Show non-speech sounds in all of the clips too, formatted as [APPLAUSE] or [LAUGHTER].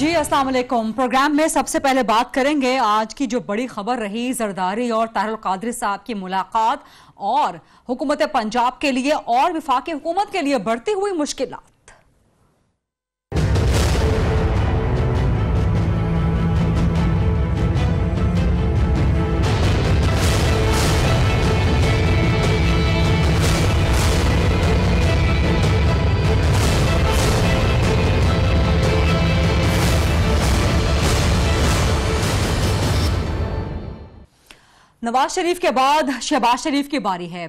जी अस्सलाम वालेकुम प्रोग्राम में सबसे पहले बात करेंगे आज की जो बड़ी खबर रही जरदारी और ताहरुल कादरी साहब की मुलाकात और हुकूमत पंजाब के लिए और विफाक हुकूमत के लिए बढ़ती हुई मुश्किलात नवाज शरीफ के बाद शहबाज शरीफ की बारी है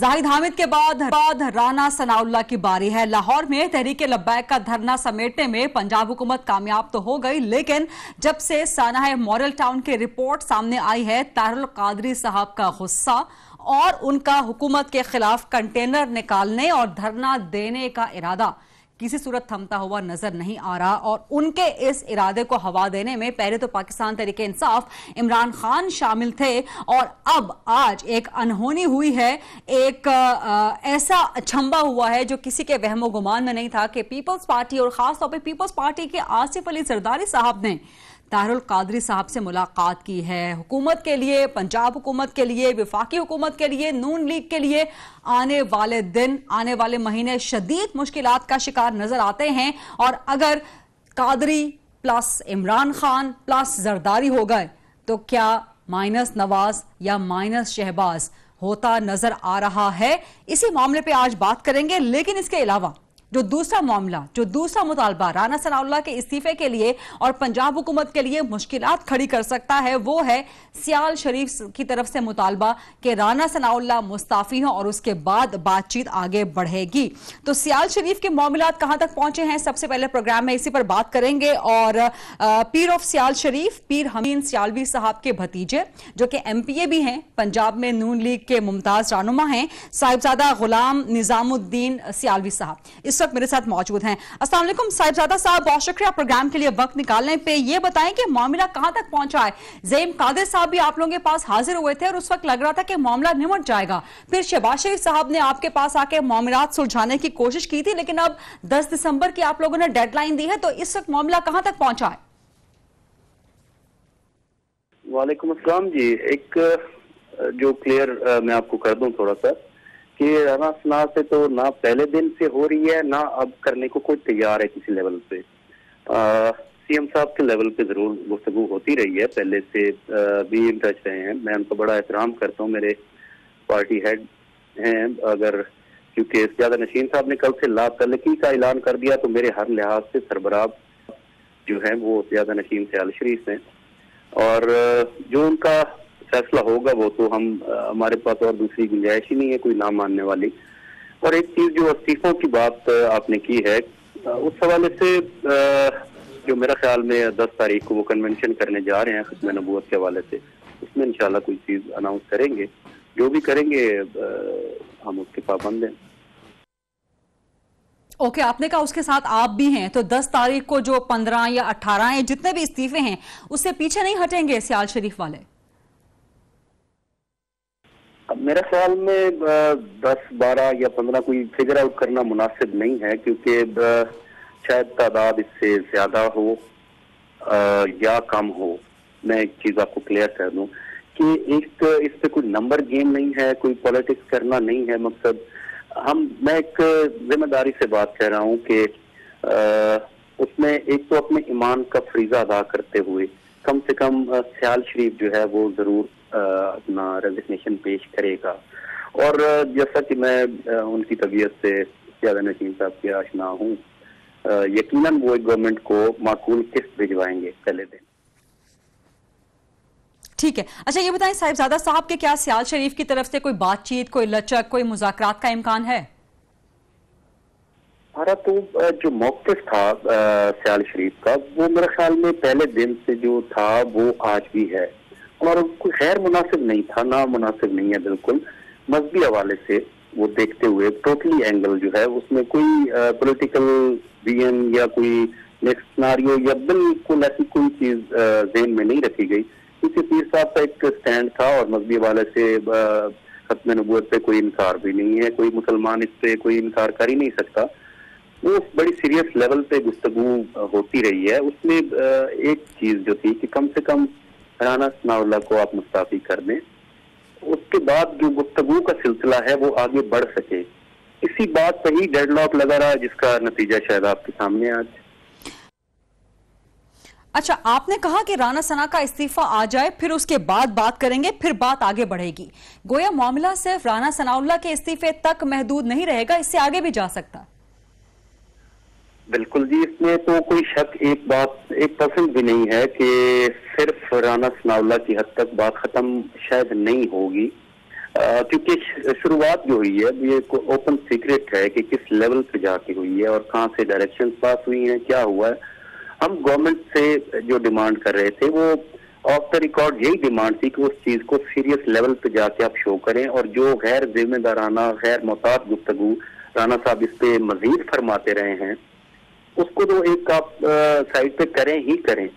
जाहिद हामिद के बाद बाद राना सनाउल्ला की बारी है लाहौर में तहरीक लब्बैक का धरना समेटने में पंजाब हुकूमत कामयाब तो हो गई लेकिन जब से सानाह मॉरल टाउन की रिपोर्ट सामने आई है तारुल कादरी साहब का गुस्सा और उनका हुकूमत के खिलाफ कंटेनर निकालने और धरना देने का इरादा किसी सूरत थमता हुआ नजर नहीं आ रहा और उनके इस इरादे को हवा देने में पहले तो पाकिस्तान तरीके इंसाफ इमरान खान शामिल थे और अब आज एक अनहोनी हुई है एक ऐसा अछंबा हुआ है जो किसी के वहमो गुमान में नहीं था कि पीपल्स पार्टी और खासतौर पर पीपल्स पार्टी के आसिफ अली सरदारी साहब ने ताहरुल कादरी साहब से मुलाकात की है हुकूमत के लिए पंजाब हुकूमत के लिए विफाकी हुकूमत के लिए नून लीग के लिए आने वाले दिन आने वाले महीने शदीद मुश्किल का शिकार नजर आते हैं और अगर कादरी प्लस इमरान खान प्लस जरदारी हो गए तो क्या माइनस नवाज या माइनस शहबाज होता नजर आ रहा है इसी मामले पे आज बात करेंगे लेकिन इसके अलावा जो दूसरा मामला जो दूसरा मुतालबा राना सनाउल्ला के इस्तीफे के लिए और पंजाब हुकूमत के लिए मुश्किल खड़ी कर सकता है वो है सियाल शरीफ की तरफ से मुतालबा कि राना सनाउल्ला मुस्ताफी हों और उसके बाद बातचीत आगे बढ़ेगी तो सियाल शरीफ के मामला कहां तक पहुंचे हैं सबसे पहले प्रोग्राम में इसी पर बात करेंगे और पीर ऑफ सियाल शरीफ पीर हमीन सियालवी साहब के भतीजे जो कि ए भी हैं पंजाब में नून लीग के मुमताज रानुमा हैं साहिबजादा गुलाम निजामुद्दीन सियालवी साहब इस इस वक्त मेरे साथ मौजूद हैं असलम साहिबजादा साहब बहुत शुक्रिया प्रोग्राम के लिए वक्त निकालने पे ये बताएं कि मामला कहां तक पहुंचा है जैम कादिर साहब भी आप लोगों के पास हाजिर हुए थे और उस वक्त लग रहा था कि मामला निमट जाएगा फिर शहबाज शरीफ साहब ने आपके पास आके मामला सुलझाने की कोशिश की थी लेकिन अब दस दिसंबर की आप लोगों ने डेडलाइन दी है तो इस वक्त मामला कहाँ तक पहुंचा है वालेकुम असलम जी एक जो क्लियर मैं आपको कर दूं थोड़ा सा कि अनासना से तो ना पहले दिन से हो रही है ना अब करने को कोई तैयार है किसी लेवल पे सीएम साहब के लेवल पे जरूर गुफ्तु होती रही है पहले से आ, भी इन टच रहे हैं मैं उनको बड़ा एहतराम करता हूँ मेरे पार्टी हेड हैं अगर क्योंकि ज्यादा नशीन साहब ने कल से तलकी का ऐलान कर दिया तो मेरे हर लिहाज से सरबराब जो है वो ज्यादा नशीन से अल शरीफ हैं और जो उनका फैसला होगा वो तो हम हमारे पास और दूसरी गुंजाइश ही नहीं है कोई ना मानने वाली और एक चीज जो इस्तीफों की बात आपने की है उस हवाले से जो मेरा ख्याल में दस तारीख को वो कन्वेंशन करने जा रहे हैं खत्म नबूत के हवाले से उसमें इनशाला कोई चीज अनाउंस करेंगे जो भी करेंगे हम उसके पाबंद हैं ओके okay, आपने कहा उसके साथ आप भी हैं तो 10 तारीख को जो 15 या 18 है जितने भी इस्तीफे हैं उससे पीछे नहीं हटेंगे सियाल शरीफ वाले मेरा ख्याल में दस बारह या पंद्रह कोई फिगर आउट करना मुनासिब नहीं है क्योंकि शायद तादाद इससे ज़्यादा हो या कम हो मैं एक चीज़ आपको क्लियर कर दूँ कि एक इस पे कोई नंबर गेम नहीं है कोई पॉलिटिक्स करना नहीं है मकसद हम मैं एक जिम्मेदारी से बात कह रहा हूँ कि उसमें एक तो अपने ईमान का फरीजा अदा करते हुए कम से कम ख्याल शरीफ जो है वो ज़रूर अपना रेजिग्नेशन पेश करेगा और जैसा कि मैं उनकी तबीयत से ज्यादा नसीम साहब के आशना हूँ यकीनन वो गवर्नमेंट को माकूल किस्त भिजवाएंगे पहले दिन ठीक है अच्छा ये बताएं साहिबजादा साहब के क्या सियाल शरीफ की तरफ से कोई बातचीत कोई लचक कोई मुजाकरात का इम्कान है हमारा तो जो मौकफ था सियाल शरीफ का वो मेरे ख्याल में पहले दिन से जो था वो आज भी है और कोई गैर मुनासिब नहीं था ना मुनासिब नहीं है बिल्कुल मजहबी हवाले से वो देखते हुए टोटली एंगल जो है उसमें कोई पोलिटिकल वीएम या कोई नेक्स्ट नारियो या बिल्कुल ऐसी कोई चीज जेन में नहीं रखी गई क्योंकि पीर साहब का एक स्टैंड था और मजहबी हवाले से खत्म नबूत पे कोई इनकार भी नहीं है कोई मुसलमान इस पे कोई इनकार कर ही नहीं सकता वो बड़ी सीरियस लेवल पे गुफ्तगु होती रही है उसमें एक चीज जो थी कि कम से कम राना सनाउल्ला को आप मुस्ताफी कर दें उसके बाद जो गुफ्तगु का सिलसिला है वो आगे बढ़ सके इसी बात पर ही डेडलॉक लगा रहा जिसका नतीजा शायद आपके सामने आज अच्छा आपने कहा कि राणा सना का इस्तीफा आ जाए फिर उसके बाद बात करेंगे फिर बात आगे बढ़ेगी गोया मामला सिर्फ राणा सनाउल्ला के इस्तीफे तक महदूद नहीं रहेगा इससे आगे भी जा सकता है बिल्कुल जी इसमें तो कोई शक एक बात एक परसेंट भी नहीं है कि सिर्फ राना सनावला की हद तक बात खत्म शायद नहीं होगी क्योंकि शुरुआत जो हुई है ये ओपन सीक्रेट है कि किस लेवल पे जाके हुई है और कहाँ से डायरेक्शन पास हुई है क्या हुआ है हम गवर्नमेंट से जो डिमांड कर रहे थे वो ऑफ द रिकॉर्ड यही डिमांड थी कि उस चीज को सीरियस लेवल पे जाके आप शो करें और जो गैर जिम्मेदाराना गैर मोहतात गुफ्तगु राना साहब इस पे मजीद फरमाते रहे हैं उसको तो एक आप साइड पे करें ही करें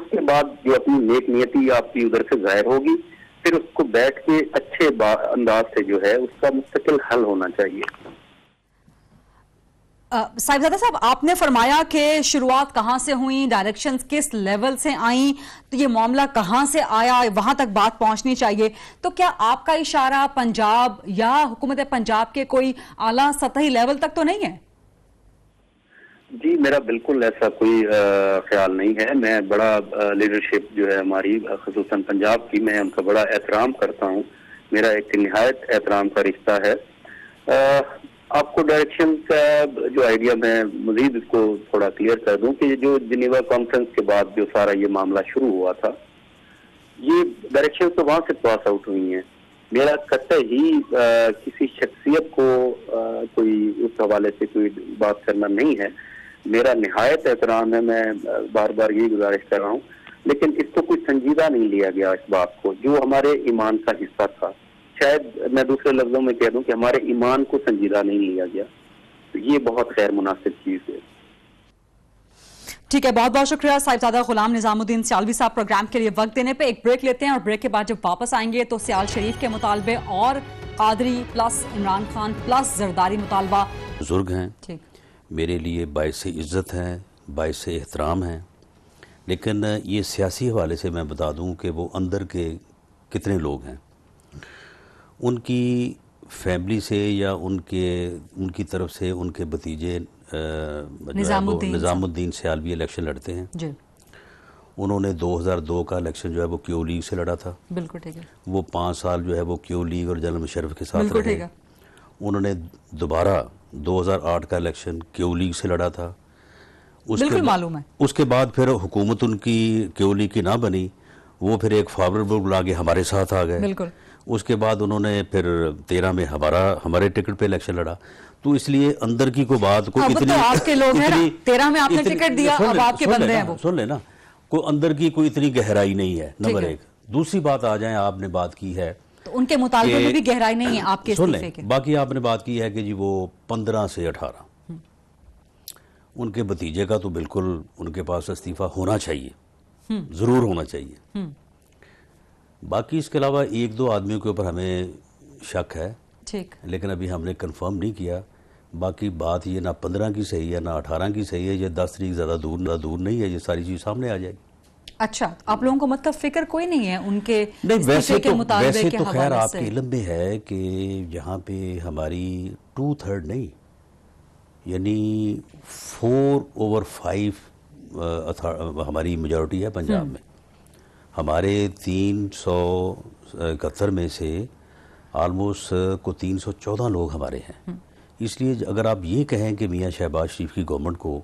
उसके बाद जो अपनी नेक नियति आपकी उधर से जाहिर होगी फिर उसको बैठ के अच्छे अंदाज से जो है उसका मुस्तकिल हल होना चाहिए साहिबजादा साहब आपने फरमाया कि शुरुआत कहाँ से हुई डायरेक्शंस किस लेवल से आई तो ये मामला कहाँ से आया वहाँ तक बात पहुँचनी चाहिए तो क्या आपका इशारा पंजाब या हुकूमत पंजाब के कोई आला सतही लेवल तक तो नहीं है जी मेरा बिल्कुल ऐसा कोई ख्याल नहीं है मैं बड़ा लीडरशिप जो है हमारी खसूस पंजाब की मैं उनका बड़ा एहतराम करता हूँ मेरा एक नहायत एहतराम का रिश्ता है आ, आपको डायरेक्शन का जो आइडिया मैं मजीद इसको थोड़ा क्लियर कर दूँ कि जो जिनेवा कॉन्फ्रेंस के बाद जो सारा ये मामला शुरू हुआ था ये डायरेक्शन तो वहां से पास आउट हुई है मेरा कत ही आ, किसी शख्सियत को आ, कोई उस हवाले से कोई बात करना नहीं है मेरा नहायत एहतराम है मैं बार बार यही गुजारिश कर रहा हूँ लेकिन इसको कोई संजीदा नहीं लिया गया इस बात को जो हमारे ईमान का हिस्सा था शायद मैं दूसरे लफ्जों में कह दूं कि हमारे ईमान को संजीदा नहीं लिया गया तो ये बहुत खैर मुनासिब चीज़ है ठीक है बहुत बहुत शुक्रिया साहिबजादा गुलाम निजामुद्दीन सियालवी साहब प्रोग्राम के लिए वक्त देने पे एक ब्रेक लेते हैं और ब्रेक के बाद जब वापस आएंगे तो सियाल शरीफ के मुतालबे और कादरी प्लस इमरान खान प्लस जरदारी मुतालबा बुजुर्ग हैं ठीक मेरे लिए बायस इज़्ज़त हैं बायस एहतराम हैं लेकिन ये सियासी हवाले से मैं बता दूं कि वो अंदर के कितने लोग हैं उनकी फैमिली से या उनके उनकी तरफ से उनके भतीजे निज़ामुद्दीन आलवी इलेक्शन लड़ते हैं जी उन्होंने 2002 का इलेक्शन जो है वो क्यू लीग से लड़ा था बिल्कुल ठीक है वो पाँच साल जो है वो क्यू लीग और जनरल मुशरफ के साथ रहे उन्होंने दोबारा 2008 का इलेक्शन क्यू लीग से लड़ा था उसके मालूम है उसके बाद फिर हुकूमत उनकी क्यू लीग की ना बनी वो फिर एक फॉरवर्ड बुला हमारे साथ आ गए बिल्कुल उसके बाद उन्होंने फिर तेरह में हमारा हमारे टिकट पे इलेक्शन लड़ा तो इसलिए अंदर की को बात को हाँ, तो इतनी तो आपके लोग हैं तेरह में आपने टिकट दिया अब आपके बंदे हैं वो सुन लेना कोई अंदर की कोई इतनी गहराई नहीं है नंबर एक दूसरी बात आ जाए आपने बात की है तो उनके मुतालबे में भी गहराई नहीं है आपके सुन लें बाकी आपने बात की है कि जी वो पंद्रह से अठारह उनके भतीजे का तो बिल्कुल उनके पास इस्तीफा होना चाहिए ज़रूर होना चाहिए बाकी इसके अलावा एक दो आदमियों के ऊपर हमें शक है ठीक लेकिन अभी हमने कंफर्म नहीं किया बाकी बात ये ना पंद्रह की सही है ना अठारह की सही है ये दस तरीक ज़्यादा दूर ना दूर नहीं है ये सारी चीज़ सामने आ जाएगी अच्छा आप लोगों को मतलब फिक्र कोई नहीं है उनके नहीं वैसे तो वैसे तो खैर आपके इलम में है कि यहाँ पे हमारी टू थर्ड नहीं यानी फोर ओवर फाइव हमारी मेजोरिटी है पंजाब हम्म। में हमारे तीन सौ इकहत्तर में से आलमोस्ट को तीन सौ चौदह लोग हमारे हैं हम्म। इसलिए अगर आप ये कहें कि मियाँ शहबाज शरीफ की गवर्नमेंट को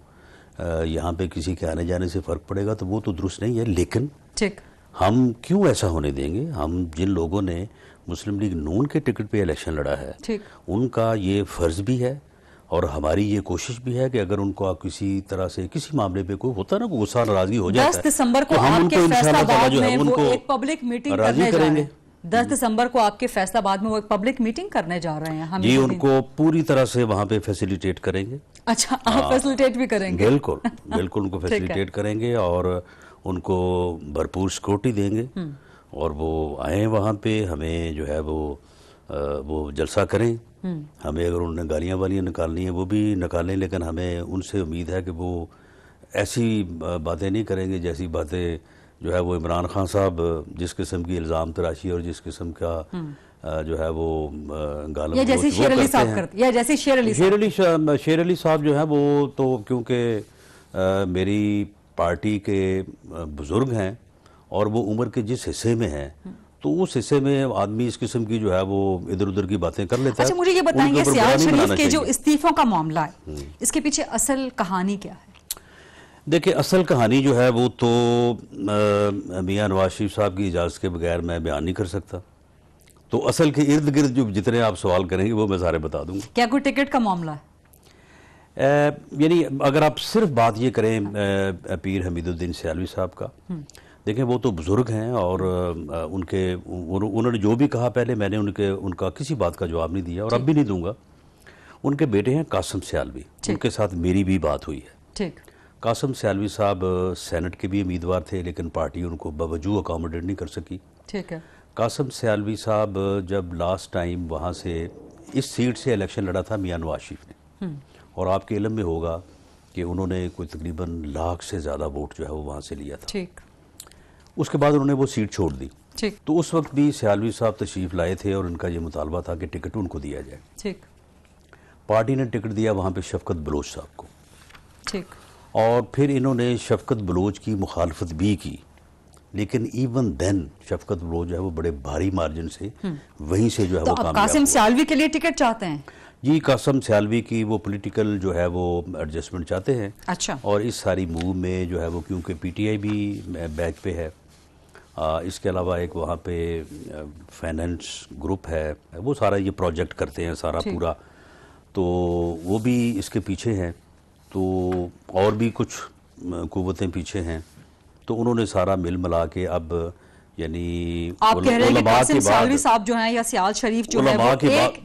यहाँ पे किसी के आने जाने से फ़र्क पड़ेगा तो वो तो दुरुस्त नहीं है लेकिन ठीक हम क्यों ऐसा होने देंगे हम जिन लोगों ने मुस्लिम लीग नून के टिकट पे इलेक्शन लड़ा है ठीक उनका ये फ़र्ज़ भी है और हमारी ये कोशिश भी है कि अगर उनको आप किसी तरह से किसी मामले पे कोई होता ना गुस्सा नाराजगी हो जाए दस दिसंबर तो को तो हम उनको इंशाल्लाह जो है उनको पब्लिक मीटिंग राजी करेंगे दस दिसंबर को आपके फैसलाबाद में वो एक पब्लिक मीटिंग करने जा रहे हैं हम जी उनको पूरी तरह से वहाँ पे फैसिलिटेट करेंगे अच्छा आप फैसिलिटेट हाँ। भी करेंगे बिल्कुल बिल्कुल उनको फैसिलिटेट [LAUGHS] करेंगे और उनको भरपूर सिक्योरिटी देंगे हम्म। और वो आए वहाँ पे हमें जो है वो वो जलसा करें हम्म। हमें अगर उन्होंने गालियाँ वालियाँ निकालनी है वो भी निकालें लेकिन हमें उनसे उम्मीद है कि वो ऐसी बातें नहीं करेंगे जैसी बातें जो है वो इमरान खान साहब जिस किस्म की इल्ज़ाम तराशी और जिस किस्म का हम्म। जो है वो गालम या जैसे शेर अली साहब करते या जैसे शेर अली शेर अली शेर अली साहब जो है वो तो क्योंकि मेरी पार्टी के बुज़ुर्ग हैं और वो उम्र के जिस हिस्से में हैं हम्म। तो उस हिस्से में आदमी इस किस्म की जो है वो इधर उधर की बातें कर लेता अच्छा, है मुझे ये बताएंगे शरीफ के जो इस्तीफों का मामला है हम्म। इसके पीछे असल कहानी क्या है देखिए असल कहानी जो है वो तो मियाँ नवाज शरीफ साहब की इजाज़त के बगैर मैं बयान नहीं कर सकता तो असल के इर्द गिर्द जो जितने आप सवाल करेंगे वो मैं सारे बता दूंगा क्या कोई टिकट का मामला है यानी अगर आप सिर्फ बात ये करें आ, पीर हमीदुद्दीन सयालवी साहब का हम्म। देखें वो तो बुज़ुर्ग हैं और आ, उनके उन्होंने जो भी कहा पहले मैंने उनके उनका किसी बात का जवाब नहीं दिया और अब भी नहीं दूंगा उनके बेटे हैं कासम सयालवी उनके साथ मेरी भी बात हुई है ठीक कासम सयालवी साहब सेनेट के भी उम्मीदवार थे लेकिन पार्टी उनको बावजू अकोमोडेट नहीं कर सकी ठीक है कासम सयालवी साहब जब लास्ट टाइम वहाँ से इस सीट से इलेक्शन लड़ा था मियाँ नवाज शरीफ ने हम्म। और आपके इलम में होगा कि उन्होंने कोई तकरीबन लाख से ज़्यादा वोट जो है वो वहाँ से लिया था ठीक उसके बाद उन्होंने वो सीट छोड़ दी ठीक तो उस वक्त भी सयालवी साहब तशरीफ लाए थे और उनका ये मुतालबा था कि टिकट उनको दिया जाए ठीक पार्टी ने टिकट दिया वहाँ पे शफकत बलोच साहब को ठीक और फिर इन्होंने शफकत बलोच की मुखालफत भी की लेकिन इवन देन शफकत बलोच जो है वो बड़े भारी मार्जिन से हम्म। वहीं से जो है तो वो कासिम सियालवी के लिए टिकट चाहते हैं जी कासम सियालवी की वो पॉलिटिकल जो है वो एडजस्टमेंट चाहते हैं अच्छा और इस सारी मूव में जो है वो क्योंकि पीटीआई भी बैक पे है आ, इसके अलावा एक वहाँ पे फाइनेंस ग्रुप है वो सारा ये प्रोजेक्ट करते हैं सारा पूरा तो वो भी इसके पीछे हैं तो और भी कुछ कुतें पीछे हैं तो उन्होंने सारा मिल मिला के अब यानी आप कह रहे हैं कि साहब जो हैं या सियाल शरीफ जो है एक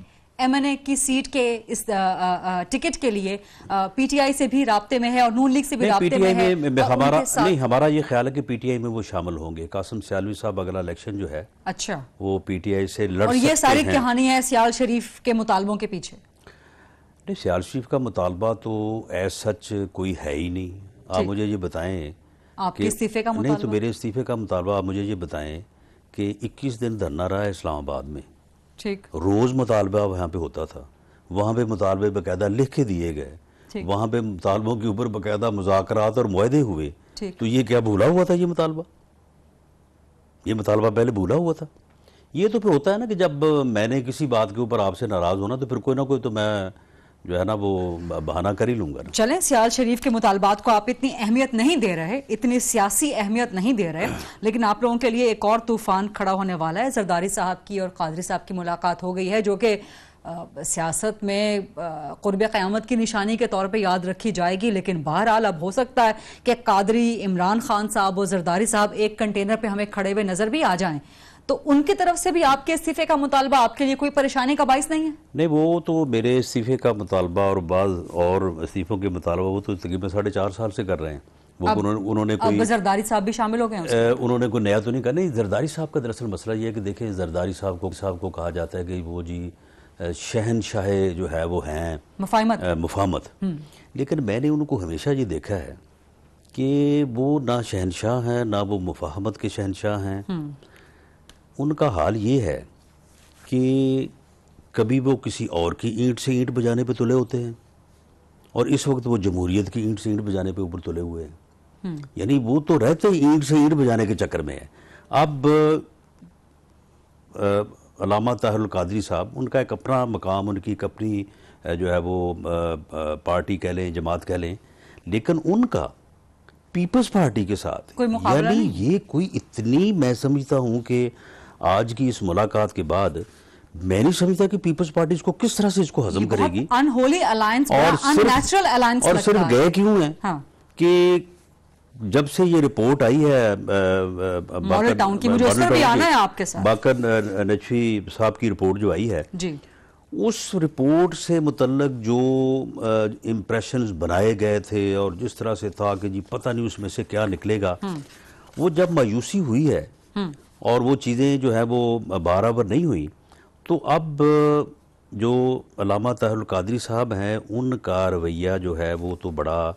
एमएनए की सीट के इस आ, आ, टिकट के लिए पीटीआई से भी रबते में है और नून लीग से भी रबते में, में, तो में, में हमारा नहीं हमारा ये ख्याल है कि पीटीआई में वो शामिल होंगे कासिम सियालवी साहब अगला इलेक्शन जो है अच्छा वो पीटीआई से लड़ और ये सारी कहानी है सियाल शरीफ के मुतालबों के पीछे नहीं सियाल शरीफ का मुतालबा तो एज सच कोई है ही नहीं आप मुझे ये बताएं आपके इस्तीफे का नहीं तो मेरे इस्तीफे का मुतालबा आप मुझे ये बताएं कि 21 दिन धरना रहा है इस्लामाबाद में ठीक रोज़ मुतालबा वहाँ पे होता था वहाँ पे मुतालबे बाकायदा लिख के दिए गए वहाँ पे मुतालबों के ऊपर बाकायदा मुजाकर और माहदे हुए तो ये क्या भूला हुआ था ये मुतालबा ये मुतालबा पहले भूला हुआ था ये तो फिर होता है ना कि जब मैंने किसी बात के ऊपर आपसे नाराज़ होना तो फिर कोई ना कोई तो मैं जो है ना वो बहाना कर ही लूंगा चलें सियाल शरीफ के मुतालबात को आप इतनी अहमियत नहीं दे रहे इतनी सियासी अहमियत नहीं दे रहे लेकिन आप लोगों के लिए एक और तूफान खड़ा होने वाला है जरदारी साहब की और कादरी साहब की मुलाकात हो गई है जो कि सियासत में क़ुरब क़्यामत की निशानी के तौर पे याद रखी जाएगी लेकिन बहरहाल अब हो सकता है कि कादरी इमरान खान साहब और जरदारी साहब एक कंटेनर पे हमें खड़े हुए नज़र भी आ जाएं तो उनकी तरफ से भी आपके इस्तीफे का मुतालबा आपके लिए कोई परेशानी का बायस नहीं है नहीं वो तो मेरे इस्तीफे का मुतालबा और बाद और इस्तीफों के मुतालबा वो तो तकरीबन साढ़े चार साल से कर रहे हैं वो उन्होंने उन्होंने कोई जरदारी साहब भी शामिल हो गए उन्होंने कोई नया तो नहीं कहा नहीं जरदारी साहब का दरअसल मसला ये है कि देखें जरदारी साहब को साहब को कहा जाता है कि वो जी शहनशाह जो है वो हैं मुफामत मुफामत हम्म। लेकिन मैंने उनको हमेशा ये देखा है कि वो ना शहनशाह हैं ना वो मुफाहमत के शहनशाह हैं हम्म। उनका हाल ये है कि कभी वो किसी और की ईंट से ईंट बजाने पे तुले होते हैं और इस वक्त वो जमहूरीत की ईंट से ईंट बजाने पे ऊपर तुले हुए हैं हम्म। यानी वो तो रहते ही ईंट से ईंट बजाने के चक्कर में है अब अलामा ताहरुल कादरी साहब उनका एक अपना मकाम उनकी एक अपनी जो है वो पार्टी कह लें जमात कह लें लेकिन उनका पीपल्स पार्टी के साथ यानी ये कोई इतनी मैं समझता हूँ कि आज की इस मुलाकात के बाद मैं नहीं समझता कि पीपल्स पार्टी इसको किस तरह से इसको हजम करेगी अनहोली अलायंस और अननेचुरल अलायंस और सिर्फ गए क्यों है हाँ। कि जब से ये रिपोर्ट आई है टाउन की मुझे उस भी आना है आपके साथ बाकर नछवी साहब की रिपोर्ट जो आई है जी उस रिपोर्ट से मुतलक जो इम्प्रेशन बनाए गए थे और जिस तरह से था कि जी पता नहीं उसमें से क्या निकलेगा हम्म। वो जब मायूसी हुई है हम्म। और वो चीज़ें जो है वो बाराबर नहीं हुई तो अब जो अलामा तहर कादरी साहब हैं उनका रवैया जो है वो तो बड़ा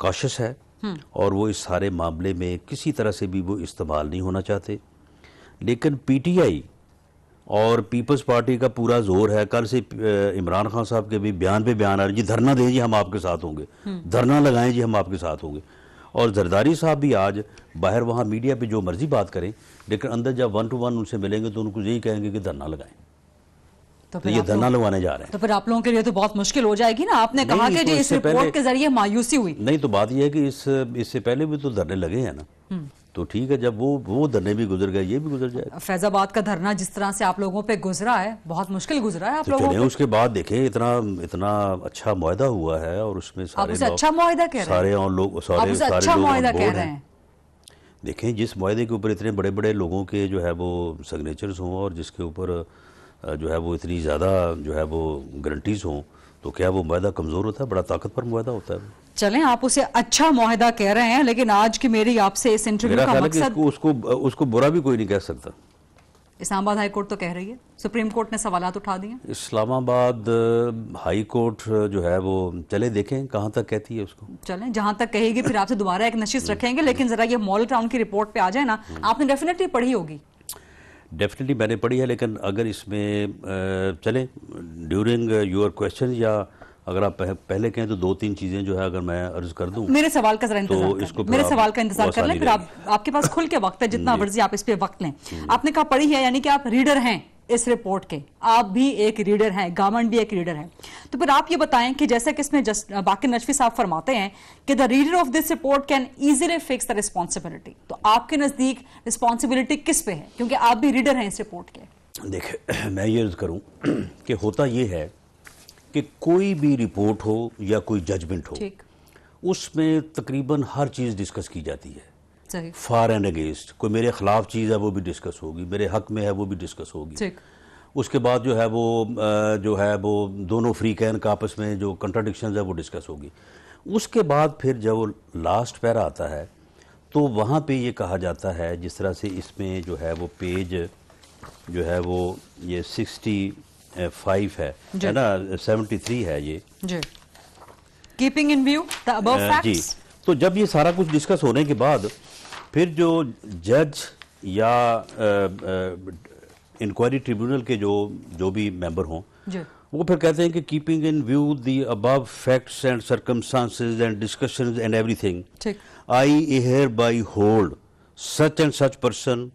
काशस है हम्म। और वो इस सारे मामले में किसी तरह से भी वो इस्तेमाल नहीं होना चाहते लेकिन पीटीआई और पीपल्स पार्टी का पूरा जोर है कल से इमरान खान साहब के भी बयान पे बयान आ रहे जी धरना दें जी हम आपके साथ होंगे हम्म। धरना लगाएं जी हम आपके साथ होंगे और जरदारी साहब भी आज बाहर वहाँ मीडिया पे जो मर्जी बात करें लेकिन अंदर जब वन टू वन उनसे मिलेंगे तो उनको यही कहेंगे कि धरना लगाएं तो, तो ये धरना लगवाने जा रहे हैं तो फिर आप लोगों के लिए तो बहुत मुश्किल हो जाएगी ना आपने कहा कि इस रिपोर्ट के जरिए मायूसी हुई नहीं तो बात यह है कि इस इससे पहले भी तो धरने लगे हैं ना हम्म। तो ठीक है जब वो वो धरने भी गुजर गए ये भी गुजर जाए फैजाबाद का धरना जिस तरह से आप लोगों पे गुजरा है बहुत मुश्किल गुजरा है आप तो लोगों उसके बाद देखे इतना इतना अच्छा मुहिदा हुआ है और उसमें सारे अच्छा मुहिदा कह रहे हैं सारे और लोग सारे सारे अच्छा लोग कह रहे हैं देखें जिस माहे के ऊपर इतने बड़े बड़े लोगों के जो है वो सिग्नेचर्स हों और जिसके ऊपर जो है वो इतनी ज़्यादा जो है वो गारंटीज़ हों तो क्या वो माह कमज़ोर होता है बड़ा ताकतवर माह होता है चलें आप उसे अच्छा माहा कह रहे हैं लेकिन आज की मेरी आपसे इस इंटरव्यू का मकसद... उसको, उसको उसको बुरा भी कोई नहीं कह सकता इस्लामाबाद हाई कोर्ट तो कह रही है सुप्रीम कोर्ट ने सवाल उठा दिए इस्लामाबाद हाई कोर्ट जो है वो चले देखें कहाँ तक कहती है उसको चलें जहाँ तक कहेगी फिर आपसे दोबारा एक नशीस हम्म। रखेंगे लेकिन ज़रा ये मॉल टाउन की रिपोर्ट पे आ जाए ना हम्म। आपने डेफिनेटली पढ़ी होगी डेफिनेटली मैंने पढ़ी है लेकिन अगर इसमें चलें ड्यूरिंग योर क्वेश्चन या अगर आप पहले कहें तो दो तीन चीजें जो है अगर मैं अर्ज कर दूं मेरे सवाल का जरा तो इसको मेरे सवाल का इंतजार कर लें फिर आप आपके पास खुल के वक्त है [LAUGHS] जितना मर्जी आप इस पे वक्त लें आपने कहा पढ़ी है यानी कि आप रीडर हैं इस रिपोर्ट के आप भी एक रीडर हैं गवर्नमेंट भी एक रीडर है तो फिर आप ये बताएं कि जैसा कि इसमें बाकी नजफी साहब फरमाते हैं कि the reader of this report can easily fix the responsibility तो आपके नज़दीक रिस्पॉन्सिबिलिटी किस पे है क्योंकि आप भी रीडर हैं इस रिपोर्ट के देखिए [CLEARS THROAT] मैं ये अर्ज करूँ [CLEARS THROAT] कि होता ये है कि कोई भी रिपोर्ट हो या कोई जजमेंट हो उसमें तकरीबन हर चीज़ डिस्कस की जाती है फार एंड अगेंस्ट कोई मेरे खिलाफ चीज़ है वो भी डिस्कस होगी मेरे हक में है वो भी डिस्कस होगी उसके बाद जो है वो जो है वो दोनों फ्री कैन का आपस में जो कंट्राडिक्शन है वो डिस्कस होगी उसके बाद फिर जब वो लास्ट पैरा आता है तो वहाँ पे ये कहा जाता है जिस तरह से इसमें जो है वो पेज जो है वो ये सिक्सटी फाइव है है ना सेवेंटी थ्री है ये कीपिंग इन व्यू द जी तो जब ये सारा कुछ डिस्कस होने के बाद फिर जो जज या इंक्वायरी ट्रिब्यूनल के जो जो भी मेंबर हों वो फिर कहते हैं कि keeping in view the above facts and circumstances and discussion and everything I hereby hold such and such person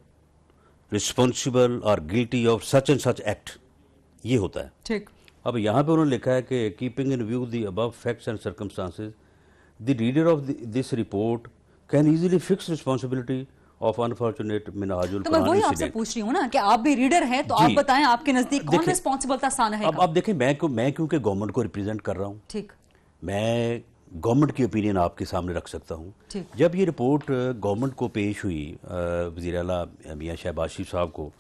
responsible और guilty of such and such act ये होता है ठीक अब यहाँ पे उन्होंने लिखा है कि keeping in view the above facts and circumstances the reader of this report can easily fix responsibility of unfortunate Minhajul तो मैं वही आपसे पूछ रही हूँ ना कि आप भी रीडर हैं तो आप बताएं आपके नजदीक कौन रिस्पॉन्सिबल था साना है अब आप देखें मैं क्यों मैं क्योंकि गवर्नमेंट को रिप्रेजेंट कर रहा हूँ ठीक मैं गवर्नमेंट की ओपिनियन आपके सामने रख सकता हूँ जब ये रिपोर्ट गवर्नमेंट uh, को पेश हुई uh, वजीर अला मियाँ शहबाज शरीफ साहब को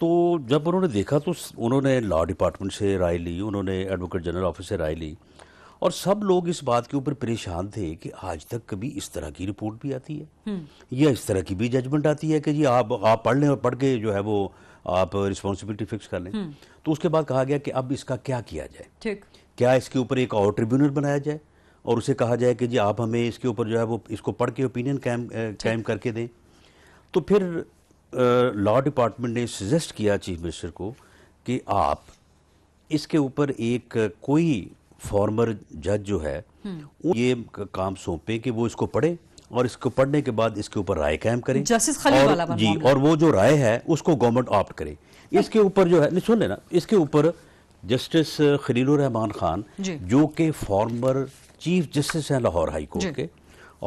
तो जब उन्होंने देखा तो उन्होंने लॉ डिपार्टमेंट से राय ली उन्होंने एडवोकेट जनरल ऑफिस से राय ली और सब लोग इस बात के ऊपर परेशान थे कि आज तक कभी इस तरह की रिपोर्ट भी आती है हम्म। या इस तरह की भी जजमेंट आती है कि जी आप आप पढ़ लें और पढ़ के जो है वो आप रिस्पॉन्सिबिलिटी फिक्स कर लें हम्म। तो उसके बाद कहा गया कि अब इसका क्या किया जाए ठीक क्या इसके ऊपर एक और ट्रिब्यूनल बनाया जाए और उसे कहा जाए कि जी आप हमें इसके ऊपर जो है वो इसको पढ़ के ओपिनियन कैम कैम करके दें तो फिर लॉ डिपार्टमेंट ने सजेस्ट किया चीफ मिनिस्टर को कि आप इसके ऊपर एक कोई फॉर्मर जज जो है हम्म। ये काम सौंपे कि वो इसको पढ़े और इसको पढ़ने के बाद इसके ऊपर राय कायम करें जस्टिस खलील वाला जी और वो जो राय है उसको गवर्नमेंट ऑप्ट करे इसके ऊपर जो है नहीं सुन लेना इसके ऊपर जस्टिस खलील रहमान खान जो कि फॉर्मर चीफ जस्टिस हैं लाहौर हाई कोर्ट के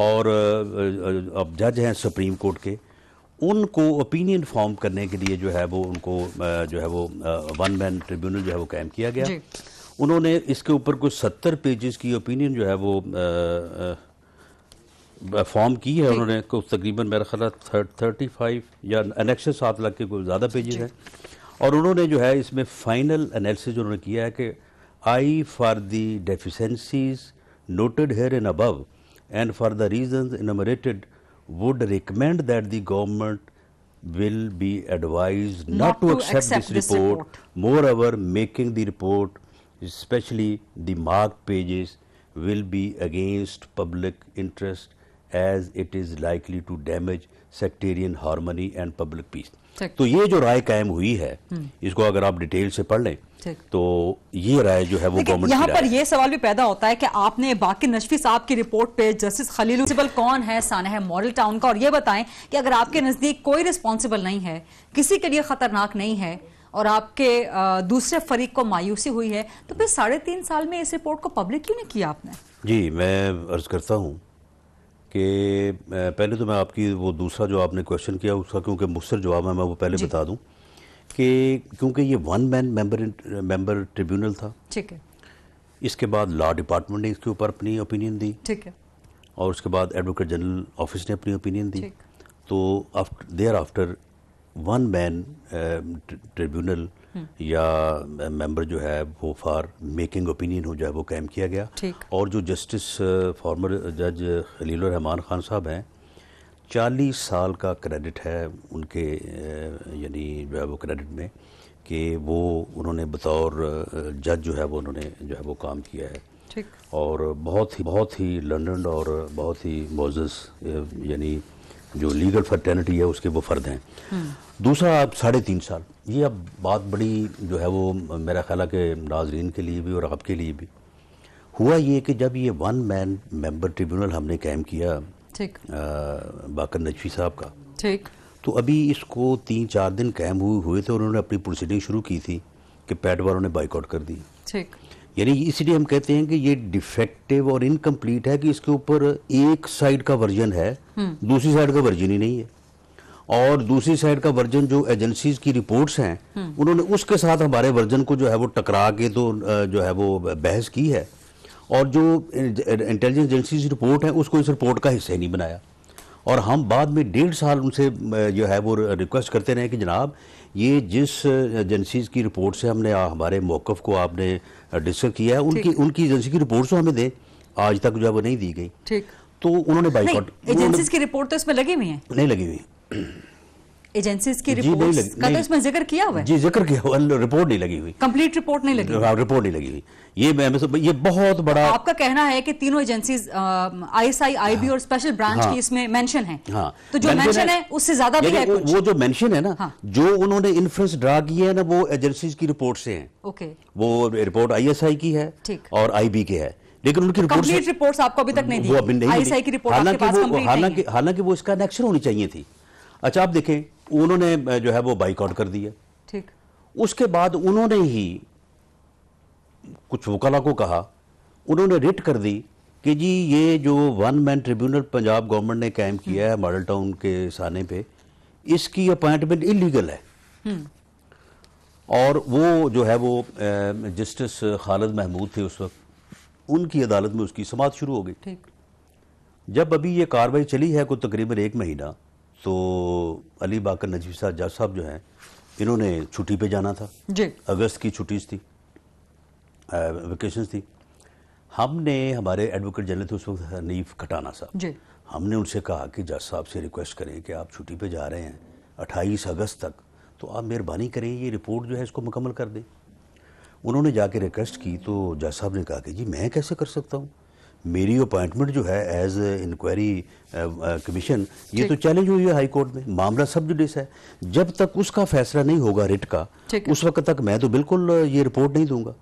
और अब जज हैं सुप्रीम कोर्ट के उनको ओपिनियन फॉर्म करने के लिए जो है वो उनको जो है वो वन मैन ट्रिब्यूनल जो है वो कायम किया गया उन्होंने इसके ऊपर कुछ सत्तर पेजेस की ओपिनियन जो है वो फॉर्म की है उन्होंने कुछ तकरीबन मेरा ख्याल थर्टी फाइव या अनेक्शन सात लाख के कुछ ज़्यादा पेजेस हैं और उन्होंने जो है इसमें फाइनल एनालिसिस उन्होंने किया है कि I for the deficiencies noted here and above and for the reason enumerated would recommend that the government will be advised not, not to, to, accept, accept this, this report, report, moreover making the report especially the marked pages will be against public interest as it is likely to damage sectarian harmony and public peace. तो ये जो राय कायम हुई है हम्म। इसको अगर आप detail से पढ़ लें तो ये राय जो है वो गवर्नमेंट यहाँ पर ये सवाल भी पैदा होता है कि आपने बाकी नशफी साहब की रिपोर्ट पे जस्टिस खलील प्रिंसिपल कौन है साना है मॉडल टाउन का और ये बताएं कि अगर आपके नज़दीक कोई रिस्पॉन्सिबल नहीं है किसी के लिए खतरनाक नहीं है और आपके दूसरे फरीक को मायूसी हुई है तो फिर साढ़े साल में इस रिपोर्ट को पब्लिक क्यों नहीं किया आपने जी मैं अर्ज करता हूँ कि पहले तो मैं आपकी वो दूसरा जो आपने क्वेश्चन किया उसका क्योंकि मुख्तर जवाब है मैं वो पहले बता दूं कि क्योंकि ये one man member member tribunal था ठीक है इसके बाद लॉ डिपार्टमेंट ने इसके ऊपर अपनी ओपिनियन दी ठीक है और उसके बाद एडवोकेट जनरल ऑफिस ने अपनी ओपिनियन दी तो thereafter one man tribunal या मेंबर uh, जो है वो फॉर मेकिंग ओपिनियन हो जो है वो कैम किया गया और जो जस्टिस फॉर्मर जज खलील रहमान खान साहब हैं चालीस साल का क्रेडिट है उनके uh, यानी जो है वो क्रेडिट में कि वो उन्होंने बतौर जज uh, जो है वो उन्होंने जो है वो काम किया है और बहुत ही बहुत ही लंडन और बहुत ही मोजस यानी जो लीगल फर्टर्निटी है उसके वो फ़र्द हैं दूसरा आप साढ़े तीन साल ये अब बात बड़ी जो है वो मेरा ख्याल है कि नाजरीन के लिए भी और आपके लिए भी हुआ ये कि जब ये वन मैन मेंबर ट्रिब्यूनल हमने कायम किया ठीक बाकर नजफी साहब का ठीक तो अभी इसको तीन चार दिन कायम हुए हुए थे और उन्होंने अपनी प्रोसीडिंग शुरू की थी कि पैट वालों ने बाइकआउट कर दी ठीक यानी इसलिए हम कहते हैं कि ये डिफेक्टिव और इनकम्प्लीट है कि इसके ऊपर एक साइड का वर्जन है हम्म। दूसरी साइड का वर्जन ही नहीं है और दूसरी साइड का वर्जन जो एजेंसीज की रिपोर्ट्स हैं हम्म। उन्होंने उसके साथ हमारे वर्जन को जो है वो टकरा के तो जो है वो बहस की है और जो इंटेलिजेंस एजेंसीज रिपोर्ट है उसको इस रिपोर्ट का हिस्सा ही नहीं बनाया और हम बाद में डेढ़ साल उनसे जो है वो रिक्वेस्ट करते रहे कि जनाब ये जिस एजेंसीज की रिपोर्ट से हमने हमारे मौकफ को आपने डिस्कस किया है उनकी उनकी एजेंसी की रिपोर्ट तो हमें दें आज तक जो है वो नहीं दी गई ठीक तो उन्होंने बाइकआउट एजेंसी की रिपोर्ट तो इसमें लगी हुई है नहीं लगी हुई तो रिपोर्ट है नहीं लगी हुई रिपोर्ट नहीं लगी रिपोर्ट नहीं लगी हुई हाँ, बहुत बड़ा आपका कहना है हाँ। और स्पेशल ब्रांच हाँ। की इसमें तो जो उससे ज्यादा भी है वो जो ना जो उन्होंने इन्फ्लुएंस ड्रा किया है ना वो एजेंसी की रिपोर्ट से है ओके वो रिपोर्ट आई की है और आईबी की है लेकिन उनकी रिपोर्ट रिपोर्ट्स आपको अभी तक नहीं दी आईएसआई की रिपोर्ट हालांकि वो हालांकि हालांकि वो इसका नेक्शन होनी चाहिए थी अच्छा आप देखें उन्होंने जो है वो बाइकआउट कर दिया ठीक उसके बाद उन्होंने ही कुछ वकला को कहा उन्होंने रिट कर दी कि जी ये जो one man tribunal Punjab government ने कायम हम्म। किया है मॉडल टाउन के साने पे इसकी अपॉइंटमेंट इलीगल है हम्म। और वो जो है वो जस्टिस खालिद महमूद थे उस वक्त उनकी अदालत में उसकी समात शुरू हो गई ठीक जब अभी ये कार्रवाई चली है कुछ तकरीबन एक महीना तो अली बाकर नजीब साहब जज साहब जो हैं इन्होंने छुट्टी पे जाना था जी अगस्त की छुट्टीज थी वेकेशन थी हमने हमारे एडवोकेट जनरल थे उस वक्त हनीफ खटाना साहब जी हमने उनसे कहा कि जज साहब से रिक्वेस्ट करें कि आप छुट्टी पे जा रहे हैं 28 अगस्त तक तो आप मेहरबानी करें ये रिपोर्ट जो है इसको मुकम्मल कर दें उन्होंने जाके रिक्वेस्ट की तो जज साहब ने कहा कि जी मैं कैसे कर सकता हूँ मेरी अपॉइंटमेंट जो है एज इंक्वायरी कमीशन ये तो चैलेंज हुई है हाई कोर्ट में मामला सब जुडिस है जब तक उसका फैसला नहीं होगा रिट का उस वक्त तक मैं तो बिल्कुल uh, ये रिपोर्ट नहीं दूंगा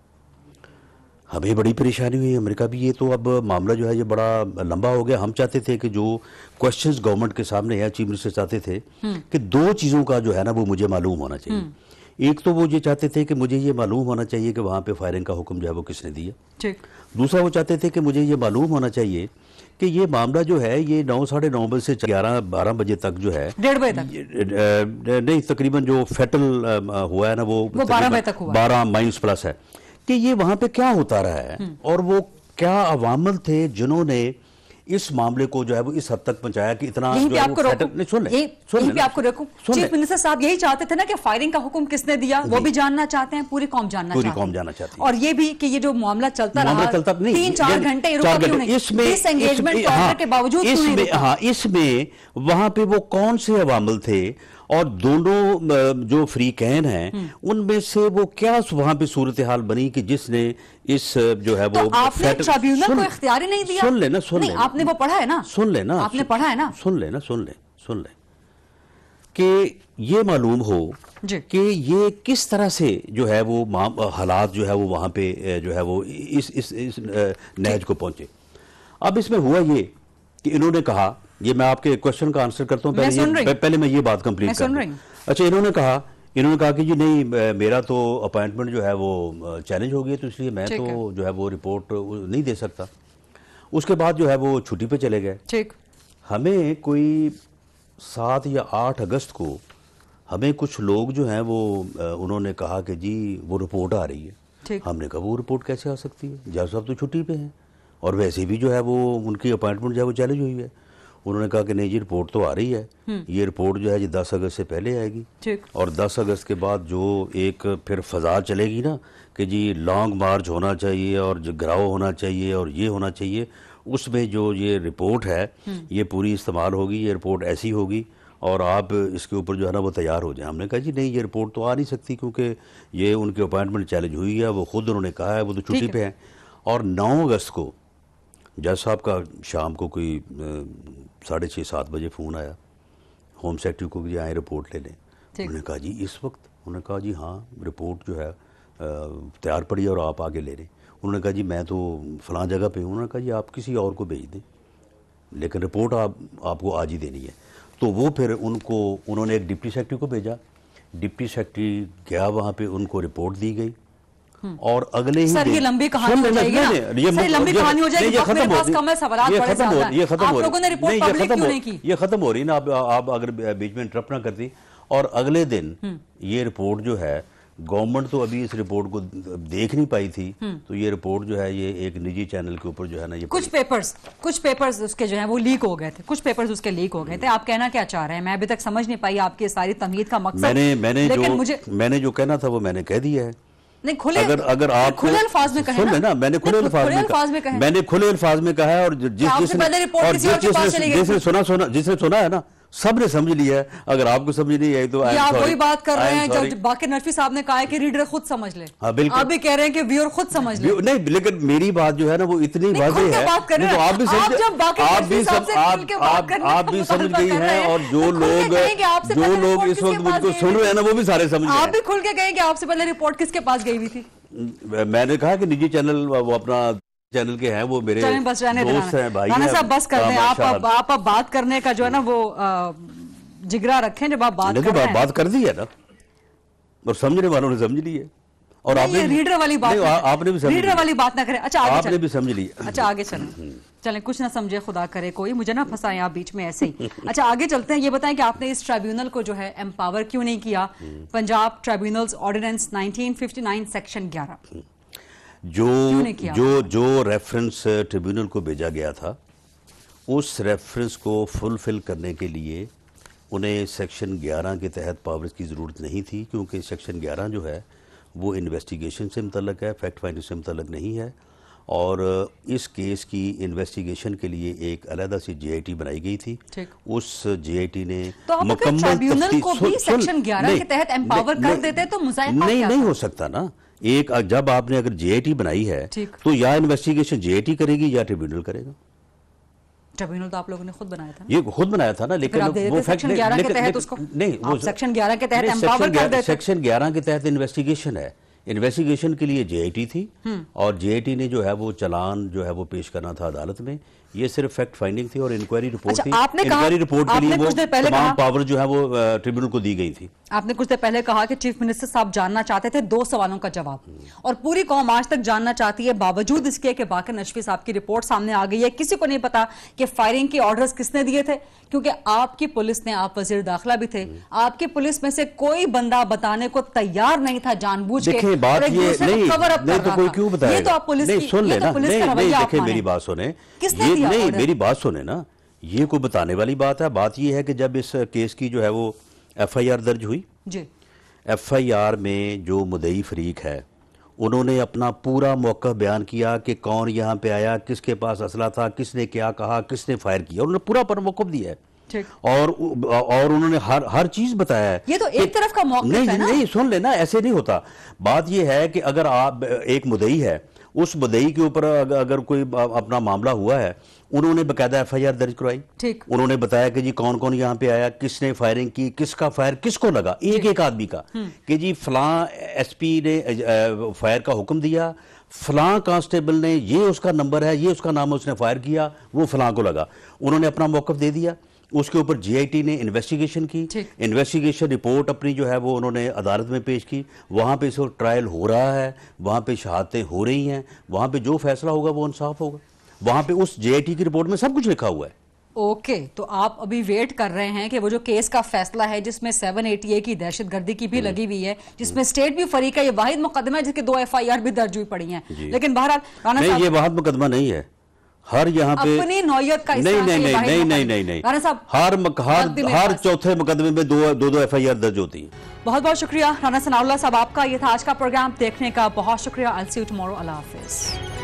हमें बड़ी परेशानी हुई अमेरिका भी ये तो अब मामला जो है ये बड़ा लंबा हो गया हम चाहते थे कि जो क्वेश्चंस गवर्नमेंट के सामने है चीफ मिनिस्टर चाहते थे हम्म। कि दो चीज़ों का जो है ना वो मुझे मालूम होना चाहिए हम्म। एक तो वो ये चाहते थे कि मुझे ये मालूम होना चाहिए कि वहाँ पे फायरिंग का हुक्म जो है वो किसने दिया दूसरा वो चाहते थे कि मुझे ये मालूम होना चाहिए कि ये मामला जो है ये नौ साढ़े नौ बजे से ग्यारह बारह बजे तक जो है डेढ़ बजे तक नहीं तकरीबन जो फेटल हुआ है ना वो, वो बारह बजे तक हुआ बारह माइनस प्लस है कि ये वहाँ पे क्या होता रहा है हम्म। और वो क्या अवामल थे जिन्होंने इस मामले को जो है वो इस हद तक पहुंचाया कि इतना यही भी आपको रोकूं सुन ले यही पे आपको रोकूं चीफ मिनिस्टर साहब यही चाहते थे ना कि फायरिंग का हुक्म किसने दिया वो भी जानना चाहते हैं पूरी कौम जानना पूरी कौम जानना चाहते हैं और ये भी कि ये जो मामला चलता रहा चलता तीन चार घंटे इसमें हाँ, के बावजूद इसमें हाँ, वहां पे वो कौन से अवामल थे और दोनों जो फ्री कैन हैं हम्म। उनमें से वो क्या वहां पे सूरत हाल बनी कि जिसने इस जो है वो तो आपने ट्रिब्यूनल को नहीं दिया सुन लेना सुन लेना आपने वो पढ़ा है ना सुन लेना आपने पढ़ा है ना सुन लेना सुन ले सुन ले कि ये मालूम हो कि ये किस तरह से जो है वो हालात जो है वो वहां पे जो है वो इस इस, इस नहज को पहुंचे अब इसमें हुआ ये कि इन्होंने कहा ये मैं आपके क्वेश्चन का आंसर करता हूँ पहले ये, पहले मैं ये बात कंप्लीट कर अच्छा इन्होंने कहा इन्होंने कहा कि जी नहीं मेरा तो अपॉइंटमेंट जो है वो चैलेंज हो गई तो इसलिए मैं तो जो है वो रिपोर्ट नहीं दे सकता उसके बाद जो है वो छुट्टी पे चले गए ठीक हमें कोई सात या आठ अगस्त को हमें कुछ लोग जो हैं वो उन्होंने कहा कि जी वो रिपोर्ट आ रही है ठीक हमने कहा वो रिपोर्ट कैसे आ सकती है जज साहब तो छुट्टी पे हैं और वैसे भी जो है वो उनकी अपॉइंटमेंट जो है वो चैलेंज हुई है उन्होंने कहा कि नहीं जी रिपोर्ट तो आ रही है हम्म। ये रिपोर्ट जो है जी दस अगस्त से पहले आएगी और दस अगस्त के बाद जो एक फिर फजा चलेगी ना कि जी लॉन्ग मार्च होना चाहिए और घराव होना चाहिए और ये होना चाहिए उसमें जो ये रिपोर्ट है हम्म। ये पूरी इस्तेमाल होगी ये रिपोर्ट ऐसी होगी और आप इसके ऊपर जो है ना वो तैयार हो जाए हमने कहा जी नहीं ये रिपोर्ट तो आ नहीं सकती क्योंकि ये उनके अपॉइंटमेंट चैलेंज हुई है वो खुद उन्होंने कहा है वो तो छुट्टी पे हैं और नौ अगस्त को जज साहब का शाम को कोई साढ़े छः सात बजे फ़ोन आया होम सेक्रेटरी को भी आए रिपोर्ट ले लें उन्होंने कहा जी इस वक्त उन्होंने कहा जी हाँ रिपोर्ट जो है तैयार पड़ी और आप आगे ले लें उन्होंने कहा जी मैं तो फलां जगह पे हूँ उन्होंने कहा जी आप किसी और को भेज दें लेकिन रिपोर्ट आप आपको आज ही देनी है तो वो फिर उनको उन्होंने एक डिप्टी सेक्रेटरी को भेजा डिप्टी सेक्रेटरी गया वहाँ पे उनको रिपोर्ट दी गई और अगले ही सर ये लंबी कहानी हो जाएगी खत्म हो रही है सवाल ये खत्म हो रही है ये खत्म हो रही ना आप अगर बीच में इंटरप्ट ना करती और अगले दिन हम्म। ये रिपोर्ट जो है गवर्नमेंट तो अभी इस रिपोर्ट को देख नहीं पाई थी हम्म। तो ये रिपोर्ट जो है ये एक निजी चैनल के ऊपर जो है ना ये कुछ पेपर्स कुछ पेपर्स उसके जो है वो लीक हो गए थे कुछ पेपर्स उसके लीक हो गए थे आप कहना क्या चाह रहे हैं मैं अभी तक समझ नहीं पाई आपकी सारी तमहीद का मकसद मैंने मैंने जो मुझे... मैंने जो कहना था वो मैंने कह दिया है नहीं खुले अगर अगर आप खुले अल्फाज में कहे ना, ना मैंने खुले अल्फाज में कहा है और जिसने सुना सुना जिसने सुना है ना सब ने समझ लिया है अगर आपको समझ नहीं आई तो आप वही बात कर रहे हैं जब बाकी नफी साहब ने कहा है कि रीडर खुद समझ ले हाँ बिल्कुल आप भी कह रहे हैं कि व्यूअर खुद समझ ले नहीं लेकिन मेरी बात जो है ना वो इतनी वाजे है तो आप भी समझ आप भी आप भी समझ गई है और जो तो लोग जो लोग इस वक्त मुझको सुन रहे हैं ना वो भी सारे समझ आप भी खुल के कहें कि आपसे पहले रिपोर्ट किसके पास गई हुई थी मैंने कहा कि निजी चैनल वो अपना चैनल के हैं वो मेरे बस रहने दोस्त हैं भाई राणा साहब बस कर आप आप, आप आप बात करने का जो है ना वो जिगरा रखें जब आप बात कर रहे बात कर दी है ना और समझने वालों ने समझ ली है और आपने रीडर वाली बात आपने भी रीडर वाली बात ना करें अच्छा आपने भी समझ ली अच्छा आगे चलो चलें कुछ ना समझे खुदा करे कोई मुझे ना फंसाए आप बीच में ऐसे ही [LAUGHS] अच्छा आगे चलते हैं ये बताएं कि आपने इस ट्राइब्यूनल को जो है एम्पावर क्यों नहीं किया हम्म। पंजाब ट्राइब्यूनल्स ऑर्डिनेंस 1959 सेक्शन 11 जो जो जो रेफरेंस ट्रिब्यूनल को भेजा गया था उस रेफरेंस को फुलफिल करने के लिए उन्हें सेक्शन 11 के तहत पावर्स की ज़रूरत नहीं थी क्योंकि सेक्शन 11 जो है वो इन्वेस्टिगेशन से मुतलक है फैक्ट फाइंडिंग से मुतलक नहीं है और इस केस की इन्वेस्टिगेशन के लिए एक अलग से जेआईटी बनाई गई थी उस जेआईटी ने तो मुकम्मल तो नहीं नहीं हो सकता ना एक जब आपने अगर जेआईटी बनाई है तो या इन्वेस्टिगेशन जेआईटी करेगी या ट्रिब्यूनल करेगा ट्रिब्यूनल तो आप लोगों ने खुद बनाया था ये खुद बनाया था ना तो लेकिन वो सेक्शन 11 के तहत उसको नहीं वो सेक्शन 11 के तहत एम्पावर कर देते सेक्शन 11 के तहत इन्वेस्टिगेशन है इन्वेस्टिगेशन के लिए जेआईटी थी हम्म। और जेआईटी ने जो है वो चलान जो है वो पेश करना था अदालत में ये सिर्फ फैक्ट फाइंडिंग थी और इंक्वायरी रिपोर्ट अच्छा, थी इंक्वायरी रिपोर्ट के लिए वो तमाम पावर जो है वो ट्रिब्यूनल को दी गई थी आपने कुछ देर पहले कहा कि चीफ मिनिस्टर साहब जानना चाहते थे दो सवालों का जवाब हम्म। और पूरी कौम आज तक जानना चाहती है बावजूद इसके कि बाकी नशवी साहब की रिपोर्ट सामने आ गई है किसी को नहीं पता कि फायरिंग के ऑर्डर्स किसने दिए थे क्योंकि आपकी पुलिस ने आप वजीर दाखिला भी थे आपकी पुलिस में से कोई बंदा बताने को तैयार नहीं था जानबूझ के बात ये नहीं, कवर अप नहीं तो कोई क्यों बताया ये तो आप पुलिस नहीं, सुन लेना तो देखे मेरी बात सुने नहीं मेरी बात सुने ना ये कोई बताने वाली बात है बात ये है कि जब इस केस की जो है वो एफ आई आर दर्ज हुई जी एफ आई आर में जो मुदई फरीक है उन्होंने अपना पूरा मौका बयान किया कि कौन यहाँ पे आया किसके पास असला था किसने क्या कहा किसने फायर किया उन्होंने पूरा पर मौकफ दिया है और और उन्होंने हर हर चीज बताया है ये तो एक तरफ का मौका नहीं है ना? नहीं सुन लेना ऐसे नहीं होता बात यह है कि अगर आप एक मुदई है उस मुदई के ऊपर अगर कोई अपना मामला हुआ है उन्होंने बकायदा एफ आई आर दर्ज करवाई ठीक उन्होंने बताया कि जी कौन कौन यहाँ पे आया किसने फायरिंग की किसका फायर किसको लगा एक एक आदमी का हम्म। कि जी फला एस ने फायर का हुक्म दिया फला कांस्टेबल ने ये उसका नंबर है ये उसका नाम है उसने फायर किया वो फलां को लगा उन्होंने अपना मौकफ दे दिया उसके ऊपर जीआईटी ने इन्वेस्टिगेशन की इन्वेस्टिगेशन रिपोर्ट अपनी जो है वो उन्होंने अदालत में पेश की वहाँ पे इस ट्रायल हो रहा है वहाँ पे शहादतें हो रही हैं वहाँ पे जो फैसला होगा वो इंसाफ होगा वहां पे उस जेआईटी की रिपोर्ट में सब कुछ लिखा हुआ है ओके okay, तो आप अभी वेट कर रहे हैं कि वो जो केस का फैसला है जिसमें सेवन ए की दहशतगर्दी की भी हम्म। लगी हुई है हम्म। जिसमें स्टेट भी फरीक है ये वाहिद मुकदमा है जिसके दो एफआईआर भी दर्ज हुई पड़ी हैं लेकिन बहरहाल ये वाहद मुकदमा नहीं है हर यहाँ पे अपनी नौयत का नहीं नहीं नहीं नहीं नहीं नहीं नहीं हर हर हर चौथे मुकदमे में दो दो दो एफ आई दर्ज होती है बहुत बहुत शुक्रिया राना सनाउल्ला साहब आपका ये था आज का प्रोग्राम देखने का बहुत शुक्रिया अलसी सी टुमारो अल्लाह हाफिज़